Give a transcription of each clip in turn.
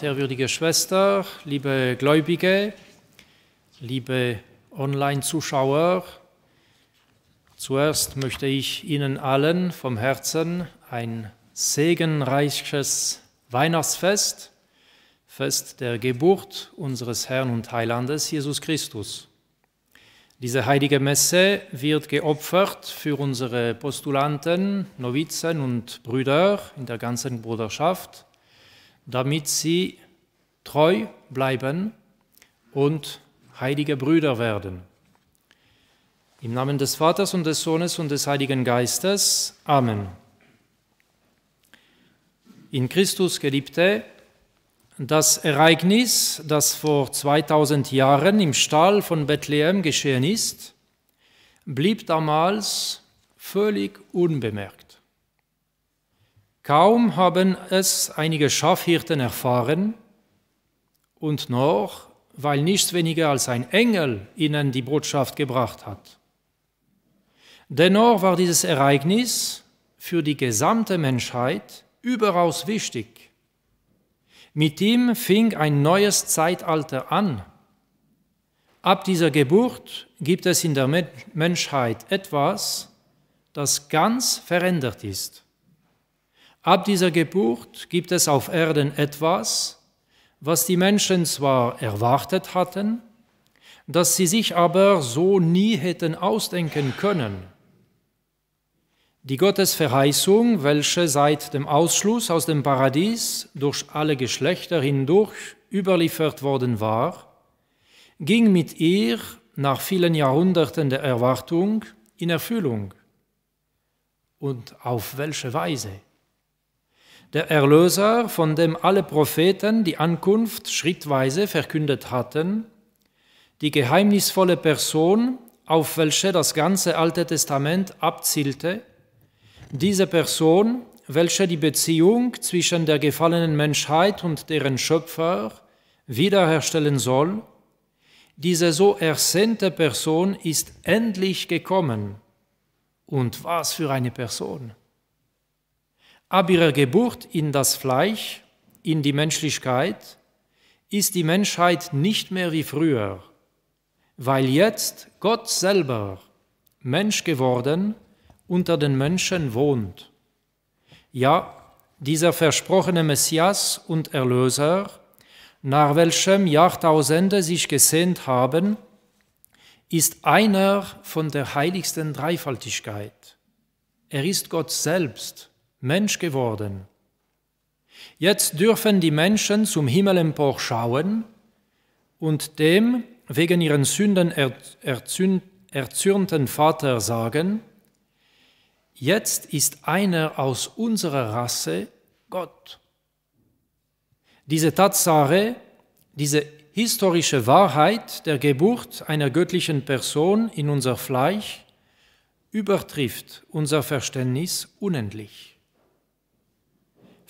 Nacht, ehrwürdige Schwester, liebe Gläubige, liebe Online-Zuschauer. Zuerst möchte ich Ihnen allen vom Herzen ein segenreiches Weihnachtsfest, Fest der Geburt unseres Herrn und Heilandes Jesus Christus. Diese heilige Messe wird geopfert für unsere Postulanten, Novizen und Brüder in der ganzen Bruderschaft damit sie treu bleiben und heilige Brüder werden. Im Namen des Vaters und des Sohnes und des Heiligen Geistes. Amen. In Christus, Geliebte, das Ereignis, das vor 2000 Jahren im Stall von Bethlehem geschehen ist, blieb damals völlig unbemerkt. Kaum haben es einige Schafhirten erfahren, und noch, weil nichts weniger als ein Engel ihnen die Botschaft gebracht hat. Dennoch war dieses Ereignis für die gesamte Menschheit überaus wichtig. Mit ihm fing ein neues Zeitalter an. Ab dieser Geburt gibt es in der Menschheit etwas, das ganz verändert ist. Ab dieser Geburt gibt es auf Erden etwas, was die Menschen zwar erwartet hatten, das sie sich aber so nie hätten ausdenken können. Die Gottesverheißung, welche seit dem Ausschluss aus dem Paradies durch alle Geschlechter hindurch überliefert worden war, ging mit ihr nach vielen Jahrhunderten der Erwartung in Erfüllung. Und auf welche Weise? der Erlöser, von dem alle Propheten die Ankunft schrittweise verkündet hatten, die geheimnisvolle Person, auf welche das ganze Alte Testament abzielte, diese Person, welche die Beziehung zwischen der gefallenen Menschheit und deren Schöpfer wiederherstellen soll, diese so ersehnte Person ist endlich gekommen. Und was für eine Person! Ab ihrer Geburt in das Fleisch, in die Menschlichkeit, ist die Menschheit nicht mehr wie früher, weil jetzt Gott selber, Mensch geworden, unter den Menschen wohnt. Ja, dieser versprochene Messias und Erlöser, nach welchem Jahrtausende sich gesehnt haben, ist einer von der heiligsten Dreifaltigkeit. Er ist Gott selbst Mensch geworden. Jetzt dürfen die Menschen zum Himmel empor schauen und dem wegen ihren Sünden erzürnten Vater sagen, jetzt ist einer aus unserer Rasse Gott. Diese Tatsache, diese historische Wahrheit der Geburt einer göttlichen Person in unser Fleisch übertrifft unser Verständnis unendlich.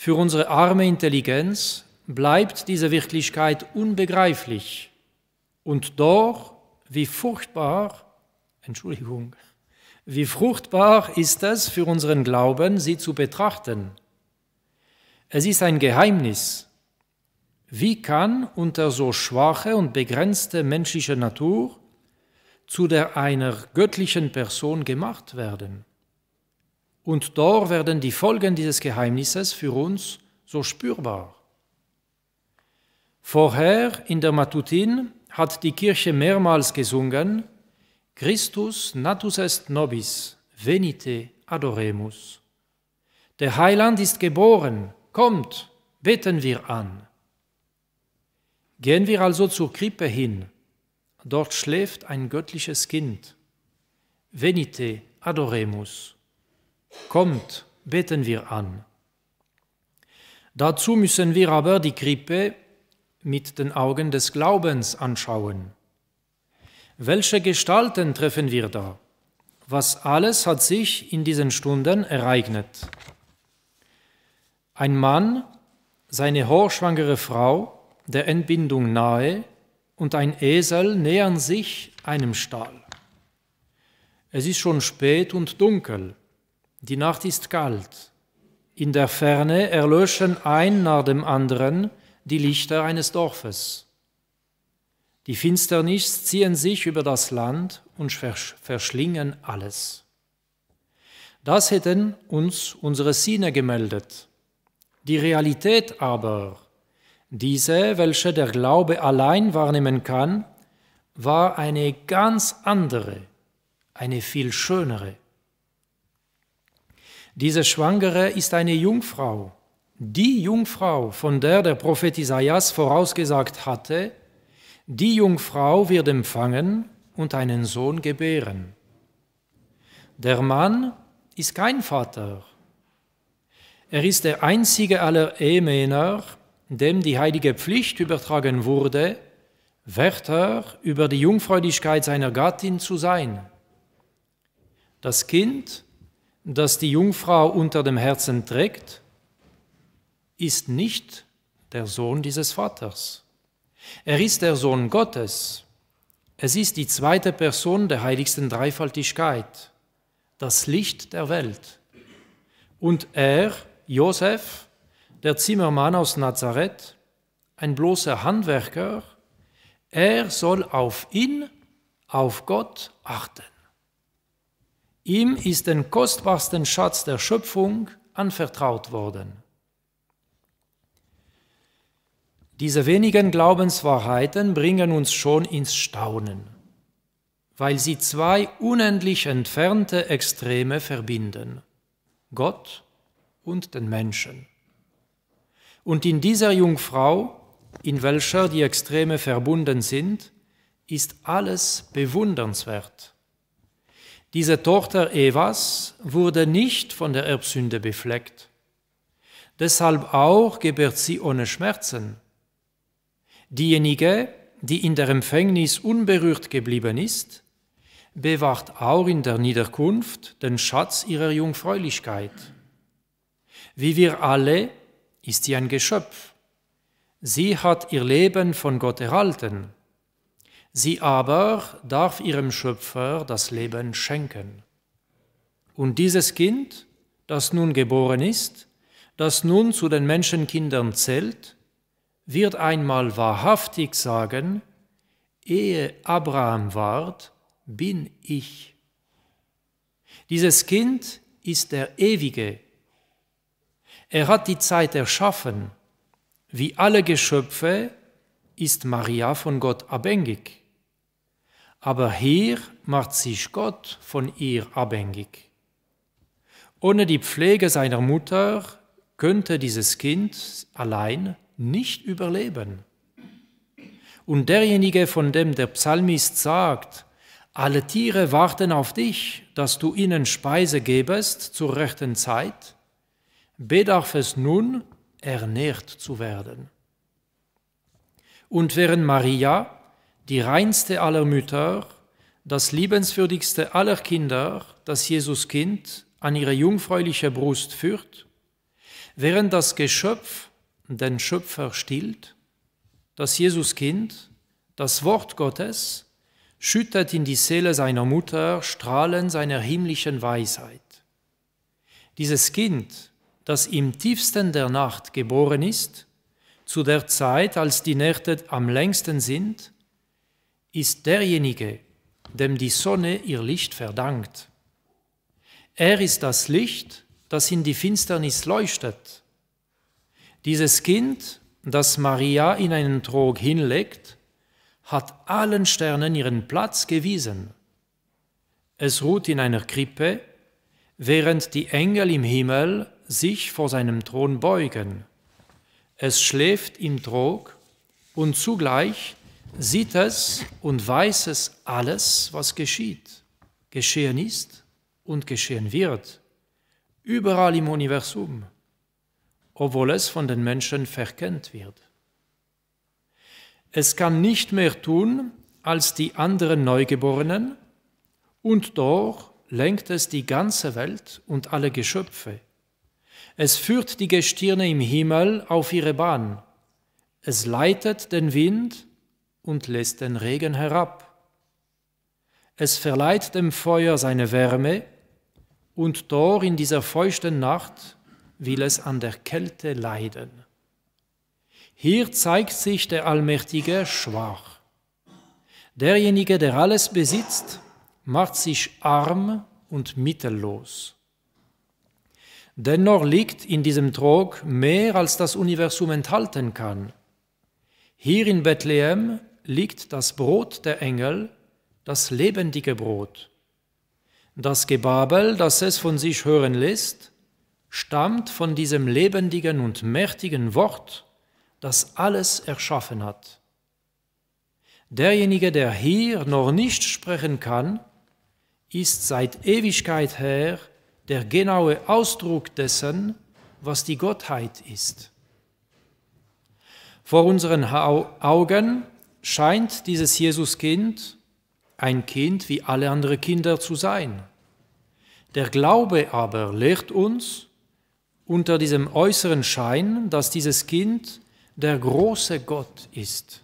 Für unsere arme Intelligenz bleibt diese Wirklichkeit unbegreiflich und doch, wie furchtbar, Entschuldigung, wie fruchtbar ist es für unseren Glauben, sie zu betrachten. Es ist ein Geheimnis. Wie kann unter so schwache und begrenzte menschliche Natur zu der einer göttlichen Person gemacht werden? Und dort werden die Folgen dieses Geheimnisses für uns so spürbar. Vorher in der Matutin hat die Kirche mehrmals gesungen, Christus natus est nobis, venite adoremus. Der Heiland ist geboren, kommt, beten wir an. Gehen wir also zur Krippe hin, dort schläft ein göttliches Kind. Venite adoremus kommt, beten wir an. Dazu müssen wir aber die Krippe mit den Augen des Glaubens anschauen. Welche Gestalten treffen wir da? Was alles hat sich in diesen Stunden ereignet? Ein Mann, seine hochschwangere Frau, der Entbindung nahe, und ein Esel nähern sich einem Stall. Es ist schon spät und dunkel. Die Nacht ist kalt. In der Ferne erlöschen ein nach dem anderen die Lichter eines Dorfes. Die Finsternis ziehen sich über das Land und verschlingen alles. Das hätten uns unsere Sinne gemeldet. Die Realität aber, diese, welche der Glaube allein wahrnehmen kann, war eine ganz andere, eine viel schönere. Diese Schwangere ist eine Jungfrau, die Jungfrau, von der der Prophet Isaias vorausgesagt hatte, die Jungfrau wird empfangen und einen Sohn gebären. Der Mann ist kein Vater. Er ist der einzige aller Ehemänner, dem die heilige Pflicht übertragen wurde, Wärter über die Jungfräulichkeit seiner Gattin zu sein. Das Kind das die Jungfrau unter dem Herzen trägt, ist nicht der Sohn dieses Vaters. Er ist der Sohn Gottes. Es ist die zweite Person der heiligsten Dreifaltigkeit, das Licht der Welt. Und er, Josef, der Zimmermann aus Nazareth, ein bloßer Handwerker, er soll auf ihn, auf Gott achten. Ihm ist den kostbarsten Schatz der Schöpfung anvertraut worden. Diese wenigen Glaubenswahrheiten bringen uns schon ins Staunen, weil sie zwei unendlich entfernte Extreme verbinden, Gott und den Menschen. Und in dieser Jungfrau, in welcher die Extreme verbunden sind, ist alles bewundernswert. Diese Tochter Evas wurde nicht von der Erbsünde befleckt. Deshalb auch gebärt sie ohne Schmerzen. Diejenige, die in der Empfängnis unberührt geblieben ist, bewacht auch in der Niederkunft den Schatz ihrer Jungfräulichkeit. Wie wir alle ist sie ein Geschöpf. Sie hat ihr Leben von Gott erhalten. Sie aber darf ihrem Schöpfer das Leben schenken. Und dieses Kind, das nun geboren ist, das nun zu den Menschenkindern zählt, wird einmal wahrhaftig sagen, ehe Abraham ward, bin ich. Dieses Kind ist der Ewige. Er hat die Zeit erschaffen, wie alle Geschöpfe ist Maria von Gott abhängig. Aber hier macht sich Gott von ihr abhängig. Ohne die Pflege seiner Mutter könnte dieses Kind allein nicht überleben. Und derjenige, von dem der Psalmist sagt, alle Tiere warten auf dich, dass du ihnen Speise gebest zur rechten Zeit, bedarf es nun, ernährt zu werden und während Maria, die reinste aller Mütter, das liebenswürdigste aller Kinder, das Jesuskind an ihre jungfräuliche Brust führt, während das Geschöpf den Schöpfer stillt, das Jesuskind, das Wort Gottes, schüttet in die Seele seiner Mutter Strahlen seiner himmlischen Weisheit. Dieses Kind, das im tiefsten der Nacht geboren ist, zu der Zeit, als die Nächte am längsten sind, ist derjenige, dem die Sonne ihr Licht verdankt. Er ist das Licht, das in die Finsternis leuchtet. Dieses Kind, das Maria in einen Trog hinlegt, hat allen Sternen ihren Platz gewiesen. Es ruht in einer Krippe, während die Engel im Himmel sich vor seinem Thron beugen. Es schläft im Trog und zugleich sieht es und weiß es alles, was geschieht, geschehen ist und geschehen wird, überall im Universum, obwohl es von den Menschen verkennt wird. Es kann nicht mehr tun als die anderen Neugeborenen und doch lenkt es die ganze Welt und alle Geschöpfe es führt die Gestirne im Himmel auf ihre Bahn. Es leitet den Wind und lässt den Regen herab. Es verleiht dem Feuer seine Wärme und dort in dieser feuchten Nacht will es an der Kälte leiden. Hier zeigt sich der Allmächtige schwach. Derjenige, der alles besitzt, macht sich arm und mittellos. Dennoch liegt in diesem Trog mehr, als das Universum enthalten kann. Hier in Bethlehem liegt das Brot der Engel, das lebendige Brot. Das Gebabel, das es von sich hören lässt, stammt von diesem lebendigen und mächtigen Wort, das alles erschaffen hat. Derjenige, der hier noch nicht sprechen kann, ist seit Ewigkeit her der genaue Ausdruck dessen, was die Gottheit ist. Vor unseren Augen scheint dieses Jesuskind ein Kind wie alle anderen Kinder zu sein. Der Glaube aber lehrt uns unter diesem äußeren Schein, dass dieses Kind der große Gott ist,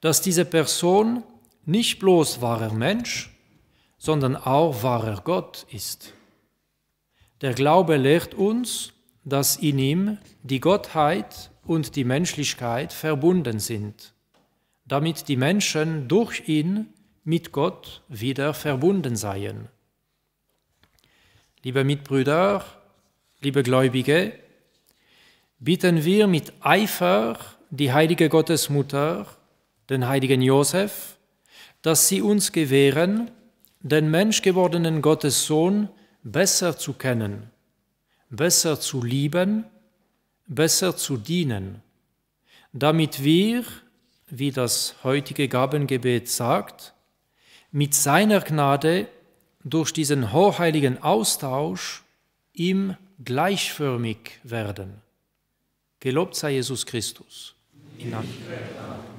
dass diese Person nicht bloß wahrer Mensch, sondern auch wahrer Gott ist. Der Glaube lehrt uns, dass in ihm die Gottheit und die Menschlichkeit verbunden sind, damit die Menschen durch ihn mit Gott wieder verbunden seien. Liebe Mitbrüder, liebe Gläubige, bitten wir mit Eifer die heilige Gottesmutter, den heiligen Josef, dass sie uns gewähren, den menschgewordenen Gottes Sohn, besser zu kennen, besser zu lieben, besser zu dienen, damit wir, wie das heutige Gabengebet sagt, mit seiner Gnade durch diesen hochheiligen Austausch ihm gleichförmig werden. Gelobt sei Jesus Christus. In Amen.